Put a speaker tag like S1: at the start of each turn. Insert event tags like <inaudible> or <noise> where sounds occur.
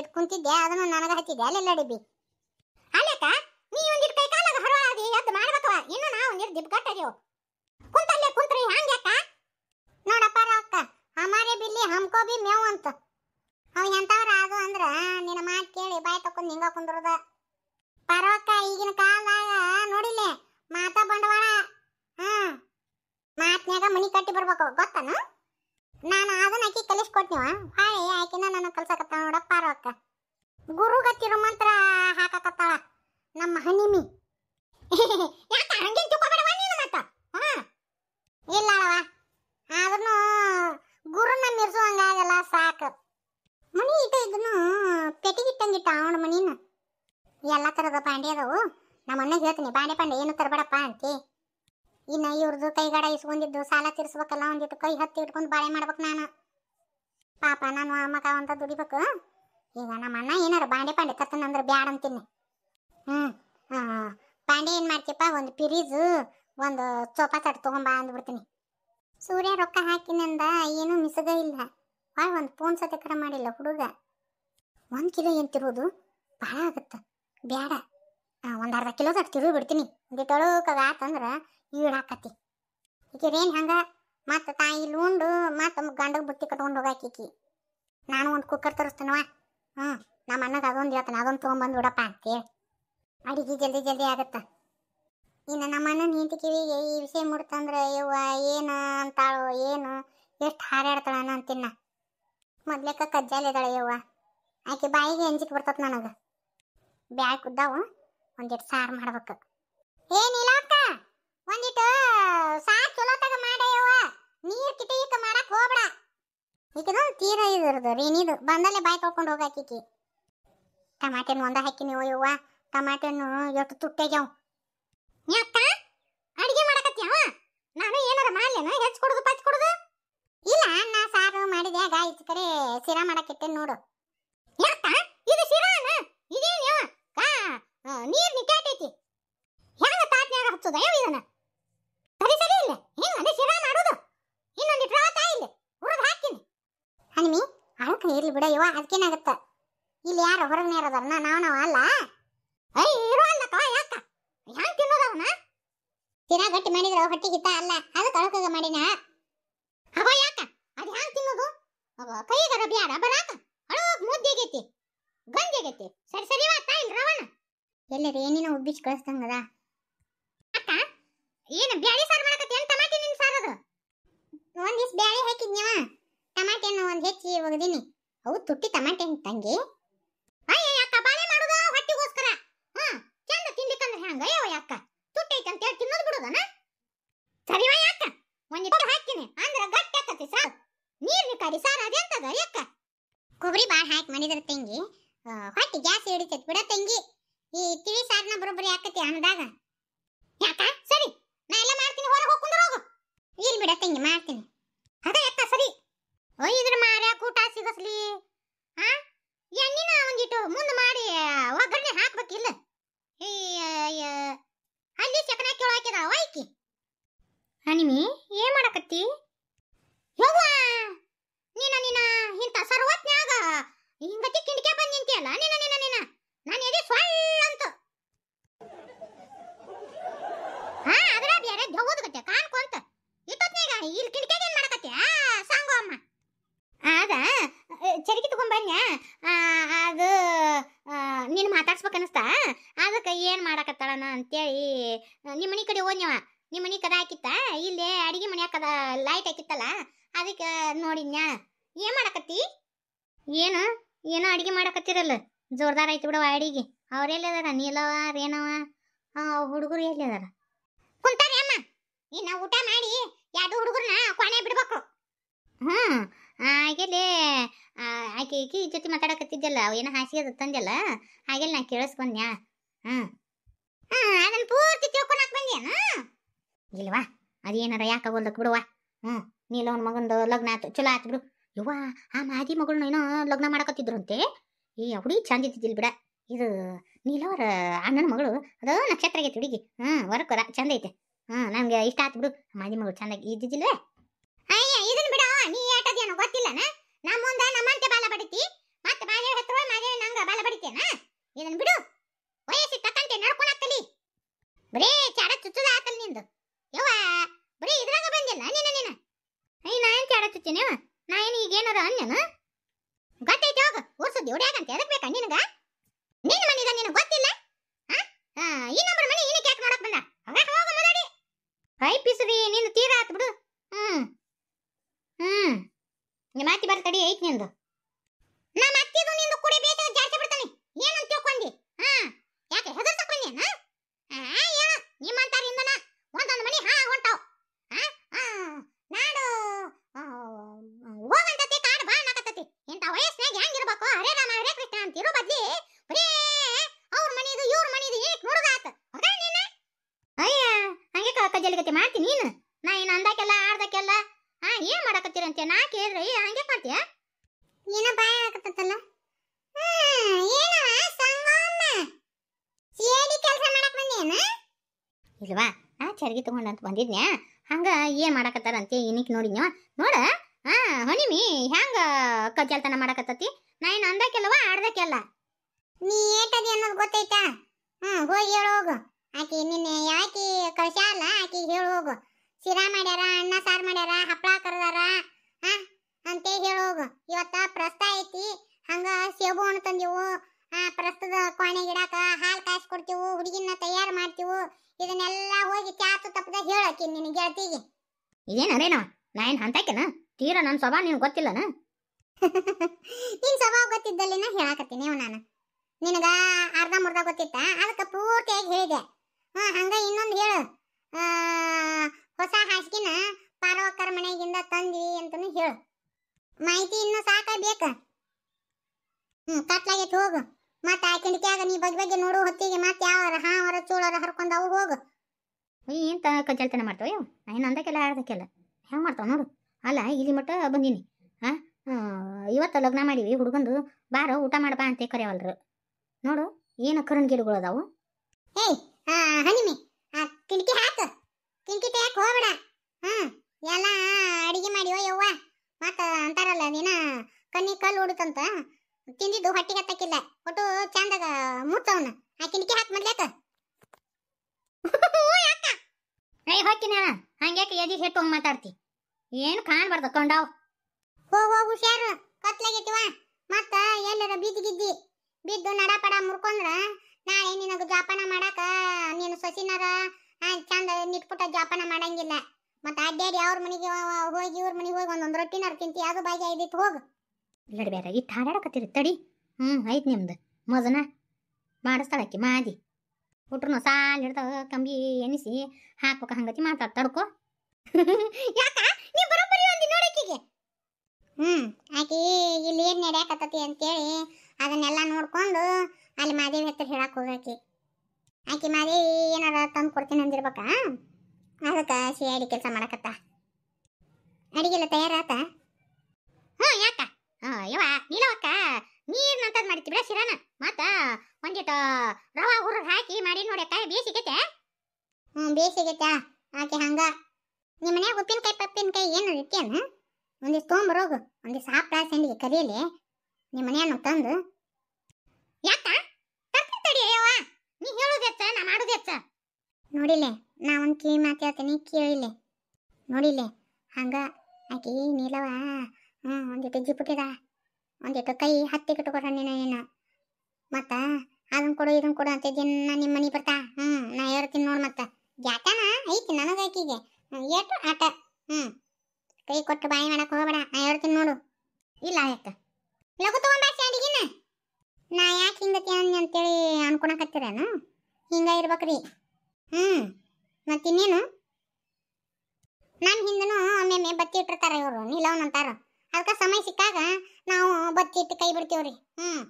S1: it ಕುಂತಿದ್ದೆ ಅದನ್ನ ನನಗೆ ಹಚ್ಚಿದ್ದೆ ಅಲ್ಲೆಲ್ಲ ಡಿಬ್ಬಿ ಅಲ್ಲಕ್ಕ ನೀ ಒಂದಿಟ್ ಕೈ ಕಾಲಾಗ ಹರವಾದಿ ಎದ್ದು ಮಾಡ್ಬೇಕವ ಇನ್ನು ನಾ ಒಂದಿಟ್ ದಿಬ್ಗಟ್ಟ ಅದೇವು ಕುಂತಲ್ಲೇ ಕುಂತ್ರಿ ಹಂಗ್ಯಾಕ ನೋಡಪ್ಪ ರೊಕ್ಕ ಹಮಾರೆ ಬಿಲ್ಲಿ ಹಮ್ಕೋ ಬಿ ಮೇವು ಅಂತ ಅವ ಎಂತವ್ರ ಅದು ಅಂದ್ರ ನಿನ್ನ ಮಾತ್ ಕೇಳಿ ಬಾಯ್ ತಕೊಂಡ್ ಹಿಂಗ ಕುಂದ್ರದ ಪರವಕ್ಕ ಈಗಿನ ಕಾಲದಾಗ ನೋಡಿಲ್ಲ ಮಾತಾ ಬಂಡವಾಳ ಹಾ ಮಾತ್ನ್ಯಾಗ ಮನಿ ಕಟ್ಟಿ ಬರ್ಬೇಕು ಗೊತ್ತನು ನಾನು ಅದನ್ನ ಆಕಿ ಕಲಿಸ್ಕೊಟ್ನಿವ ಹಾಳೆ ಆಕಿನ ನಾನು ಕಲ್ಸಕತ್ತ ನೋಡ ಗುರು ಗುರುಗತ್ತಿರೋ ಮಂತ್ರ ಹಾಕಕತ್ತಾಳ ನಮ್ಮ ಹನಿಮಿ <laughs> ಯಾಕ ಹಂಗೆ ತಿಳ್ಕೊಬೇಡವ ನೀನು ಮತ್ತ ಇಲ್ಲ ಅಳವ ಆದ್ರೂ ನಮ್ಮ ಮಿರ್ಸು ಹಂಗಾಗಲ್ಲ ಸಾಕು ಮನಿ ಇದ್ದ ಇದನ್ನು ಪೆಟ್ಟಿಗಿಟ್ಟಂಗಿಟ್ಟ ಅವನ ಮನಿನ ಎಲ್ಲ ಥರದ ಬಾಂಡೆ ಅದಾವು ನಮ್ಮ ಅಣ್ಣ ಹೇಳ್ತೀನಿ ಬಾಂಡೆ ಪಾಂಡೆ ಏನು ತರಬೇಡಪ್ಪ ಅಂತಿ ಇನ್ನು ಇವ್ರದ್ದು ಕೈಗಾಡ ಇಸ್ಕೊಂಡಿದ್ದು ಸಾಲ ತೀರಿಸ್ಬೇಕಲ್ಲ ಒಂದಿತ್ತು ಕೈ ಹತ್ತಿ ಇಟ್ಕೊಂಡು ಬಾಳೆ ಮಾಡ್ಬೇಕು ನಾನು ಪಾಪ ನಾನು ಆ ಮಗ ಅಂತ ದುಡಿಬೇಕು ಈಗ ನಮ್ಮ ಅಣ್ಣ ಏನಾರು ಬಾಂಡೆ ಪಾಂಡೆ ಕತ್ತನಂದ್ರೆ ಬ್ಯಾಡ ಅಂತೀನಿ ಹ್ಞೂ ಪಾಂಡೆ ಏನು ಮಾಡ್ತೀಪ್ಪ ಒಂದು ಪಿರೀಜು ಒಂದು ಚೋಪಾ ತಟ್ ತಗೊಂಬಾ ಅಂದ್ಬಿಡ್ತೀನಿ ಸೂರ್ಯ ರೊಕ್ಕ ಹಾಕಿನಂದ ಏನೂ ಮಿಸಗ ಇಲ್ಲ ಭಾಳ ಒಂದು ಫೋನ್ ಸತ್ಯಕರ ಮಾಡಿಲ್ಲ ಹುಡುಗ ಒಂದು ಕಿಲೋ ಏನು ತಿರುವುದು ಭಾಳ ಆಗುತ್ತೆ ಬ್ಯಾಡ ಒಂದು ಅರ್ಧ ಕಿಲೋ ತಟ್ಟು ತಿರುಗಿ ಬಿಡ್ತೀನಿ ಒಂದಿಟ್ಟಳು ಕಗ ಆತಂದ್ರೆ ಈಳಾಕತಿ ಈಕಿರೇನು ಹಂಗ ಮತ್ತು ತಾಯಿ ಇಲ್ಲಿ ಉಂಡು ಮತ್ತು ಗಂಡಗೆ ಬುತ್ತಿ ಕಟ್ಕೊಂಡು ಹೋಗಾಕಿಕಿ ನಾನು ಒಂದು ಕುಕ್ಕರ್ ತರಿಸ್ತೇನವ ಹ್ಞೂ ನಮ್ಮ ಅಣ್ಣಗೆ ಅದೊಂದು ಹೇಳ್ತಾನೆ ಅದೊಂದು ತೊಗೊಂಬಂದು ಬಿಡಪ್ಪ ಅಂತೇಳಿ ಅಡಿಗೆ ಜಲ್ದಿ ಜಲ್ದಿ ಆಗುತ್ತ ಇನ್ನು ನಮ್ಮ ಅಣ್ಣನ ಹೆಂಡತಿ ಕಿವಿಗೆ ಈ ವಿಷಯ ಮುಡ್ತಂದ್ರೆ ಇವ ಏನು ಅಂತಾಳು ಏನು ಎಷ್ಟು ಹಾರಾಡ್ತಾಳ ಅಂತಿನ್ನ ಮೊದ್ಲೇಕ ಕಜ್ಜಾಲಿದಾಳೆ ಯವ್ವ ಆಕೆ ಬಾಯಿಗೆ ಎಂಜಿಕ್ ಬರ್ತತ್ ನನಗೆ ಬ್ಯಾಗ್ ಕುದ್ದಾವು ಒಂದಿಟ್ಟು ಸಾರು ಮಾಡ್ಬೇಕು ಏನಿಲ್ಲ ಒಂದಿಟ್ಟು ಸಾರ್ ಚಲೋತಾಗ ಮಾಡ್ಯವ ನೀರ್ ಕಿಟಕಿಕ ಮಾಡಕ್ ಹೋಗ್ಬೇಡ ಈಗಿದು ತೀರ ರೀ ನೀದು ಬಂದಲ್ಲೇ ಬಾಯಿ ತೊಳ್ಕೊಂಡು ಹೋಗಾಕಿಕಿ ಟಮಾಟೆ ಒಂದ ಹಾಕಿ ನೀವು ಯವ್ವ ಟಮಾಟೆ ಎಷ್ಟು ತುಟ್ಟೆಗ್ಯಾವ ಯಾಕ ಅಡಿಗೆ ಮಾಡಕತ್ತೀವ ನಾನು ಏನಾರ ಮಾಡ್ಲೇನ ಹೆಚ್ಚು ಕೊಡುದು ಪಚ್ ಕೊಡುದು ಇಲ್ಲ ನಾ ಸಾರು ಮಾಡಿದೆ ಗಾಯತ್ ಕಡೆ ಸಿರಾ ಮಾಡಕ್ಕಿಟ್ಟೆ ನೋಡು ಯಾಕ ಇದು ಸಿರಾನ ಇದೇನ್ ಯಾವ ನೀರ್ ನಿಕ್ಕಾಟೈತಿ ಹೆಂಗ ತಾಟ್ನ್ಯಾಗ ಹಚ್ಚುದ ಇದನ್ನ ಪರಿಸರ ಇಲ್ಲ ಹಿಂಗ ಶಿವ ಮಾಡೋದು ಇನ್ನೊಂದು ಬಿಡ ಇಲ್ಲಿ ಯಾರು ನಾನು ಅಲ್ಲ ಇರೋ ಮಾಡಿದ್ರ ಅಲ್ಲ ಅದಕ್ಕೆ ಮಾಡಿನ ಯಾಕ ತಿನ್ನೋದು ಸರಿ ಸರಿ ಏನೇನೋ ಉಬ್ಬಿಸಿ ಕಳಿಸ್ದಂಗದ ಅಕ್ಕ ಏನು ಹೇಳ್ತಿದ್ನವ ಟಮಾಟೆ ಅನ್ನು ಒಂದು ಹೆಚ್ಚಿ ಒಗದಿನಿ ಅವು ತುಟ್ಟಿ ಟಮಾಟೆ ತಂಗಿ ಅಯ್ಯ ಅಕ್ಕ ಬಾಳೆ ಮಾಡುದ ಹೊಟ್ಟಿಗೋಸ್ಕರ ಹಾ ಚಂದ ತಿನ್ಲಿಕ್ಕಂದ್ರೆ ಹ್ಯಾಂಗ ಯಾವ ಅಕ್ಕ ತುಟ್ಟಿ ಐತೆ ಹೇಳಿ ತಿನ್ನೋದು ಬಿಡುದನ ಸರಿವ ಒಂದು ಒಂದಿಟ್ಟು ಹಾಕ್ತೀನಿ ಅಂದ್ರ ಗಟ್ಟಿ ಆಕತಿ ಸಾರು ನೀರ್ಲಿ ಕರಿ ಸಾರ ಅದೆಂತದ ಅಯ್ಯಕ್ಕ ಕೊಬ್ಬರಿ ಬಾಳ ಹಾಕಿ ಮಾಡಿದ್ರ ತಂಗಿ ಹೊಟ್ಟಿ ಗ್ಯಾಸ್ ಹಿಡಿತೈತಿ ಬಿಡ ತಂಗಿ ಈ ತಿಳಿ ಸಾರ್ನ ಬರೋಬ್ಬರಿ ಆಕತಿ ಅನ್ನದಾಗ ಯಾಕ ಸರಿ ನಾ ಎಲ್ಲ ಮಾಡ್ತೀನಿ ಹೊರಗೆ ಹೋಗ್ಕೊಂಡು ಹೋಗು ಇಲ್ಲಿ ಬಿಡ ತಂಗಿ ಮಾಡ್ತೀನಿ ಅದ ಎತ್ತ
S2: ಸರಿ ಓ ಇದ್ರ ಮಾರ್ಯ ಕೂಟ ಸಿಗಸ್ಲಿ ಹಾ ಎಣ್ಣಿನ ಒಂದಿಟ್ಟು ಮುಂದೆ ಮಾಡಿ ಒಗ್ಗರಣೆ ಹಾಕ್ಬೇಕಿಲ್ಲ ಅಲ್ಲಿ ಚಕನ ಕೇಳಾಕಿದ ವೈಕಿ ಅನಿಮಿ ಏನ್ ಮಾಡಕತ್ತಿ ಯವ್ವ ನೀನ ನಿನ್ನ ಇಂಥ ಸರ್ವತ್ನ್ಯಾಗ ಹಿಂಗತಿ ಕಿಂಡಿಕೆ ಬಂದ ನಿಂತಿಯಲ್ಲ ನಿನ್ನ ನಿನ್ನ ನಿನ್ನ ನಾನು ಎದೆ ಸ್ವಳ್ಳ ಅಂತ ಹಾ ಅದರ ಬೇರೆ ಧೌದ್ ಗತ್ತೆ ಕಾಣ್ಕೊಂತ ಇಲ್ಲಿ ಕಿಟಕಿಯಾಗ ಏನು ಮಾಡಕತ್ತೀಯ ಸಾಂಗು ಅಮ್ಮ ಅದ ಚರಿಕೆ ತಗೊಂಬನ್ಯ ಅದು ನೀನು ಮಾತಾಡ್ಸ್ಬೇಕು ಅನಿಸ್ತಾ ಅದಕ್ಕೆ ಏನು ಮಾಡಕತ್ತಾಳನ ಅಂತೇಳಿ ನಿಮ್ಮ ಮನೆ ಕಡೆ ಹೋದ್ನವ ನಿಮ್ಮ ಮನೆ ಕದ ಹಾಕಿತ್ತ ಇಲ್ಲಿ ಅಡಿಗೆ ಮನೆ ಕದ ಲೈಟ್ ಹಾಕಿತ್ತಲ್ಲ ಅದಕ್ಕೆ ನೋಡಿದ್ನ್ಯಾ ಏನು ಮಾಡಕತ್ತಿ ಏನು ಏನೋ ಅಡಿಗೆ ಮಾಡಕತ್ತಿರಲ್ಲ ಜೋರ್ದಾರ ಐತಿ ಬಿಡವ ಅಡಿಗೆ ಅವ್ರೆಲ್ಲದಾರ ನೀಲವ ರೇನವ ಹುಡುಗರು ಎಲ್ಲಿದಾರ ಕುಂತಾರ ಅಮ್ಮ ಇನ್ನ ಊಟ ಮಾಡಿ ಯಾವುದೋ ಹುಡುಗರನ್ನ ಕೊನೆ ಬಿಡ್ಬೇಕು ಹ್ಮ್ ಹಾಗೆಲ್ಲೇ ಆಕೆ ಈಕಿ ಜೊತೆ ಮಾತಾಡಕತ್ತಿದ್ದಲ್ಲ ಏನೋ ಹಾಸಿಗೆ ತಂದೆಲ್ಲ ಹಾಗೆಲ್ಲ ನಾ ಕೇಳಿಸ್ಕೊಂಡ್ಯಾ ಹ್ಮ್ ಹ್ಮ್ ಅದನ್ನ ಪೂರ್ತಿ ತಿಳ್ಕೊಳಕ್ ಬಂದ್ಯಾನ ಇಲ್ವಾ ಅದೇನಾರ ಯಾಕಾಗೋಲ್ದಕ್ ಬಿಡುವ ಹ್ಮ್ ಅವ್ನ ಮಗಂದು ಲಗ್ನ ಆಯ್ತು ಚಲೋ ಆಯ್ತು ಬಿಡು ಯವ್ವ ಆ ಮಾದಿ ಮಗಳನ್ನ ಏನೋ ಲಗ್ನ ಮಾಡಕತ್ತಿದ್ರಂತೆ ಈ ಅವಡಿ ಚಂದ ಇದ್ದಿದ್ದಿಲ್ಲ ಬಿಡ ಇದು ನೀಲವರ ಅಣ್ಣನ ಮಗಳು ಅದ ನಕ್ಷತ್ರ ಆಗೈತಿ ಹುಡುಗಿ ಹ್ಮ್ ವರ್ಕರ ಚಂದ ಐತೆ ಹಾಂ ನಮಗೆ ಇಷ್ಟ ಆಯ್ತು ಬಿಡು ಮಾದಿ ಮಗಳು ಚೆನ್ನಾಗಿ ಇದ್ದಿದ್ದಿಲ್ವೇ ಅಯ್ಯ ಇದನ್ನ ಬಿಡ ನೀ ಏಟದೇನೋ ಗೊತ್ತಿಲ್ಲನ ನಮ್ಮ ಮುಂದೆ ನಮ್ಮಂತೆ ಬಾಲ ಬಡಿತಿ ಮತ್ತೆ ಬಾಲೆ ಹತ್ರ ಮಾಗೆ ನಂಗ ಬಾಲ ಬಡಿತೇನ ಇದನ್ನ ಬಿಡು ವಯಸ್ಸಿ ತಕ್ಕಂತೆ ನಡ್ಕೊಳತ್ತಲಿ ಬರೀ ಚಾಡ ಚುಚ್ಚದ ಆತಲ್ ನಿಂದು ಯವ್ವ ಬರೀ ಇದ್ರಾಗ ಬಂದಿಲ್ಲ ನಿನ್ನ ನಿನ್ನ ಅಯ್ಯ ನಾ ಏನು ಚಾಡ ಚುಚ್ಚಿನೇವ ನಾ ಏನು ಈಗೇನಾರ ಅನ್ಯನ ಗೊತ್ತೈತೆ ಹೋಗ ಓರ್ಸದ್ ಇವ್ರು ಯಾಕಂತ ಎದಕ್ ಬೇಕಾ ನಿನಗ ನಿನ್ನ ಮನೆಗ ನಿನಗೆ ಗೊತ್ತಿಲ್ಲ ಹಾ ಈ ನಂಬರ್ ಮನೆ ಏನಕ್ಕೆ ಯಾಕೆ ನೋಡಕ್ ಬಂದ ಹೋಗ ಹೋಗಮ್ಮ ಕೈ ಪಿಸದಿ ನಿಂದು ತೀರಾ ಆತ್ ಬಿಡು ಹ್ಮ್ ಹ್ಮ್ ನಿಮ್ಮ ಮಾತಿ ಬರ್ತಡಿ ಐತ್ ನಿಂದು ನಮ್ಮ ಅತ್ತಿದು ನಿಂದು ಕೇಳಿಗತಿ ಮಾಡ್ತಿ ನೀನು ನಾ ಏನು ಅಂದಾಕೆಲ್ಲ ಆಡ್ದಾಕೆಲ್ಲ ಹಾ ಏನ್ ಮಾಡಕತ್ತೀರಂತೆ ನಾ ಕೇಳಿದ್ರೆ ಏ ಹಂಗೆ ಮಾಡ್ತೀಯ ಏನ ಭಯ ಆಗತ್ತಲ್ಲ ಇಲ್ವಾ ಆ ಚರ್ಗಿ ತಗೊಂಡಂತ ಬಂದಿದ್ನ ಹಂಗ ಏನ್ ಮಾಡಕತ್ತಾರಂತೆ ಏನಕ್ಕೆ ನೋಡಿದ್ನ್ಯೋ ನೋಡ ಹಾ ಹೊಣಿಮಿ ಹ್ಯಾಂಗ ಕಜ್ಜಲ್ತನ ಮಾಡಕತ್ತತಿ ನಾ ಏನು ಅಂದಕ್ಕೆಲ್ಲವ ಆಡ್ದಕ್ಕೆಲ್ಲ
S1: ನೀ ಏಟದಿ ಅನ್ನೋದು ಗೊತ್ತೈತಾ ಹ್ಞೂ ಹೋಗಿ ಹೇಳೋಗ ಆಕಿ ನಿನ್ನೆ ಯಾಕಿ ಕಳ್ಸ ಆಕಿ ಹೇಳ ಹೋಗು ಸಿರಾ ಮಾಡ್ಯಾರ ಅನ್ನ ಸಾರ್ ಮಾಡ್ಯಾರ ಹಪ್ಪಳ ಕರ್ದಾರ ಅಂತ ಅಂತೇ ಹೋಗು ಇವತ್ತ ಪ್ರಸ್ತ ಐತಿ ಹಂಗ ಸೇಬು ಹಣ್ಣು ತಂದೆವು ಆ ಪ್ರಸ್ತದ ಕೋಣೆ ಗಿಡಕ ಹಾಲು ಕಾಯಿಸಿ ಕೊಡ್ತೀವು ಹುಡುಗಿನ ತಯಾರು ಮಾಡ್ತೀವು ಇದನ್ನೆಲ್ಲ ಹೋಗಿ ಚಾತು ತಪ್ಪದ ಹೇಳಕಿ ನಿನ್ನ ಗೆಳತಿಗೆ ಏನ ಅದೇನ ನಾ ಏನ್ ತೀರ ನನ್ನ ಸ್ವಭಾವ ನಿನ್ ಗೊತ್ತಿಲ್ಲನ <laughs> ನಿನ್ ಸ್ವಭಾವ ಗೊತ್ತಿದ್ದಲ್ಲಿನ ಹೇಳಕತ್ತೀನಿ ನಾನು ನಿನಗ ಅರ್ಧ ಮುರ್ಧ ಗೊತ್ತಿತ್ತ ಅದಕ್ಕೆ ಪೂರ್ತಿಯಾಗಿ ಹೇಳಿದೆ ಹಾ ಹಂಗ ಇನ್ನೊಂದು ಹೇಳು ಹೊಸ ಹಾಸಿಗೆನ ಪಾರ್ವಕರ ಮನೆಗಿಂದ ತಂದಿ ಅಂತನೂ ಹೇಳು ಮಾಹಿತಿ ಇನ್ನು ಸಾಕ ಬೇಕ ಹ್ಮ್ ಕಟ್ಲಾಗೈತಿ ಹೋಗು ಮತ್ತೆ ಆ ಕಿಂಡಿಕ್ಯಾಗ ನೀ ಬಗೆ ಬಗ್ಗೆ ನೋಡು ಹೊತ್ತಿಗೆ ಮತ್ತೆ ಯಾವ ಹಾ ಹೊರ ಚೂಳರ ಹರ್ಕೊಂಡು ಅವು ಹೋಗು
S2: ಏನು ತ ಕಜ್ಜಲ್ತನ ಮಾಡ್ತಾವ ಇವು ಅಂದಕ್ಕೆಲ್ಲ ಆಡ್ದಕ್ಕೆಲ್ಲ ಹೆಂಗೆ ಮಾಡ್ತಾವ ನೋಡು ಅಲ್ಲ ಇಲ್ಲಿ ಮಟ್ಟ ಬಂದೀನಿ ಹಾಂ ಇವತ್ತು ಲಗ್ನ ಮಾಡೀವಿ ಹುಡುಗಂದು ಬಾರ ಊಟ ಮಾಡಬಾ ಅಂತ ಕರೆಯವಲ್ರು ನೋಡು ಏನು ಕರುಣ್ ಗಿಡಗಳು ಅದಾವು ಏಯ್ ಹಾ ಹನಿಮಿ ಆ ಕಿಣಕಿ
S1: ಹಾಕು ಕಿಣಕಿ ತೆಗೆಯಕ್ಕೆ ಹೋಗ್ಬೇಡ ಹ್ಮ್ ಎಲ್ಲ ಅಡಿಗೆ ಮಾಡಿ ಯವ್ವ ಮತ್ತ ಅಂತಾರಲ್ಲ ದಿನ ಕಣ್ಣಿ ಕಲ್ಲು ಉಡುತ್ತಂತ ತಿಂದಿದ್ದು ಹೊಟ್ಟೆಗೆ ಹತ್ತಕ್ಕಿಲ್ಲ ಒಟ್ಟು ಚಂದಾಗ ಮುಚ್ಚವನ ಆ ಕಿಣಕಿ ಹಾಕಿ ಮೊದ್ಲೇಕ <laughs>
S2: ಏ ಹೋಗ್ತೀನಿ ಅಣ್ಣ ಹಂಗ್ಯಾಕೆ ಎದಿ ಹೆಟ್ಟು ಹಂಗೆ ಮಾತಾಡ್ತಿ ಏನು ಕಾಣ್ಬಾರ್ದು ಕೊಂಡಾವ್
S1: ಹೋಗು ಹುಷಾರು ಕತ್ಲಾಗೈತಿವ ಮತ್ತ ಎಲ್ಲರ ಬಿದ್ದಿಗಿದ್ದಿ ಬಿದ್ದು ನಡಪಡ ಮುರ್ಕೊಂಡ್ರ ನಾಳೆ ನಿನಗೆ ಜಾಪನ ಮಾಡಾಕ ನೀನು ಸಸಿನಾರ ಚಂದ ನಿಟ್ಪುಟ ಜಾಪನ ಮಾಡಂಗಿಲ್ಲ ಮತ್ತೆ ಅಡ್ಡಾಡಿ ಅವ್ರ ಮನೆಗೆ ಹೋಗಿ ಇವ್ರ ಮನೆಗೆ ಹೋಗಿ ಒಂದೊಂದು ರೊಟ್ಟಿನಾರು ತಿಂತಿ ಅದು ಬಾಯಿ ಐದಿತ್ತು ಹೋಗು
S2: ಬೇಡ ಇಟ್ಟು ಹಾಡಾಡಕತ್ತೀರಿ ತಡಿ ಹ್ಞೂ ಐತ್ ನಿಮ್ದು ಮಜನ ಮಾಡಿಸ್ತಾಳಕ್ಕೆ ಮಾದಿ ಹುಟ್ರು ಸಾಲ ಹಿಡ್ದಾಗ ಕಂಬಿ ಎನಿಸಿ ಹಾಕ್ಬೇಕು ಹಂಗತಿ ಮಾತಾಡ್ ತಡ್ಕೊ <laughs> ಯಾಕ ಬರೋಬರಿ
S1: ಹ್ಞೂ ಆಕಿ ಇಲ್ಲಿ ಏನು ನಡೆಯಕತ್ತತಿ ಅಂತೇಳಿ ಅದನ್ನೆಲ್ಲ ನೋಡ್ಕೊಂಡು ಅಲ್ಲಿ ಮಾದೇವಿ ಹತ್ರ ಹೇಳಕ್ಕೆ ಹೋಗಾಕಿ ಆಕೆ ಮಾದೇವಿ ಏನಾರ ತಂದು ಕೊಡ್ತೀನಿ ಅಂದಿರ್ಬೇಕಾ ಅದಕ್ಕೆ ಸಿ ಐ ಡಿ ಕೆಲಸ ಮಾಡಕತ್ತ ಅಡಿಗೆಲ್ಲ ತಯಾರಾತ ಹ್ಞೂ ಯಾಕ ಹಾಂ ಯವ್ವ ನೀಲವಕ್ಕ ಅಕ್ಕ ಅಂತದ್ ಮಾಡಿತಿ ಬಿಡ ಶಿರಾನ ಮತ್ತ ಒಂದಿಟ್ಟು ರವಾ ಹುರ ಹಾಕಿ ಮಾಡಿ ನೋಡಕ್ಕ ಬೇಸಿಗೆತೆ ಹ್ಞೂ ಬೇಸಿಗೆತ ಆಕೆ ಹಂಗ ನಿಮ್ಮ ಮನ್ಯಾಗ ಉಪ್ಪಿನಕಾಯಿ ಪಪ್ಪಿನಕಾಯಿ ಏನು ಇರ್ತೇನು ಒಂದಿಷ್ಟು ತೊಗೊಂಬರೋಗು ಒಂದಿಷ್ಟು ಸಾಪ್ಳ ಸಂಡಿಗೆ ಕರೀಲಿ ನಿಮ್ಮ ಮನೆಯನ್ನು ತಂದು ಯಾಕ ತರ್ತೀನಿ ತಡಿ ಅಯ್ಯವ್ವ ನೀ ಹೇಳೋದು ಹೆಚ್ಚ ನಾ ಮಾಡೋದು ಹೆಚ್ಚ ನೋಡಿಲೆ ನಾ ಒಂದು ಕಿವಿ ಮಾತು ಹೇಳ್ತೀನಿ ಕೇಳಿಲೆ ನೋಡಿಲೆ ಹಂಗ ಆಕಿ ನೀಲವ ಹ್ಞೂ ಒಂದಿಟ್ಟು ಜಿಪುಟಿದ ಒಂದಿಟ್ಟು ಕೈ ಹತ್ತಿ ಕಟ್ಕೊಡ ನೀನು ಏನು ಮತ್ತ ಅದನ್ನ ಕೊಡು ಇದನ್ನ ಕೊಡು ಅಂತ ದಿನ ನಿಮ್ಮ ಮನೆ ಬರ್ತಾ ಹ್ಞೂ ನಾ ಹೇಳ್ತೀನಿ ನೋಡಿ ಮತ್ತೆ ಜಾತನ ಐತಿ ನನಗೆ ಆಕಿಗೆ ಏಟು ಆಟ ಹ್ಞೂ ಕೈ ಕೊಟ್ಟು ಬಾಯಿ ಮಾಡಕ್ಕೆ ಹೋಗಬೇಡ ನಾ ಹೇಳ್ತೀನಿ ನೋಡು ಇಲ್ಲ ಆಯ್ತು ಮಾಡ್ತೀರೇನ ಹಿಂಗ ಇರ್ಬೇಕ್ರಿ ಹ್ಞೂ ಮತ್ತಿನ್ನೇನು ನನ್ನ ಹಿಂದನೂ ಒಮ್ಮೆಮ್ಮೆ ಬತ್ತಿ ಇಟ್ಟಿರ್ತಾರೆ ಇವರು ನಿಲವನ್ ಅಂತಾರ ಅದಕ್ಕೆ ಸಮಯ ಸಿಕ್ಕಾಗ ನಾವು ಬತ್ತಿ ಇಟ್ಟು ಕೈ ಬಿಡ್ತೀವ್ರಿ ಹ್ಮ್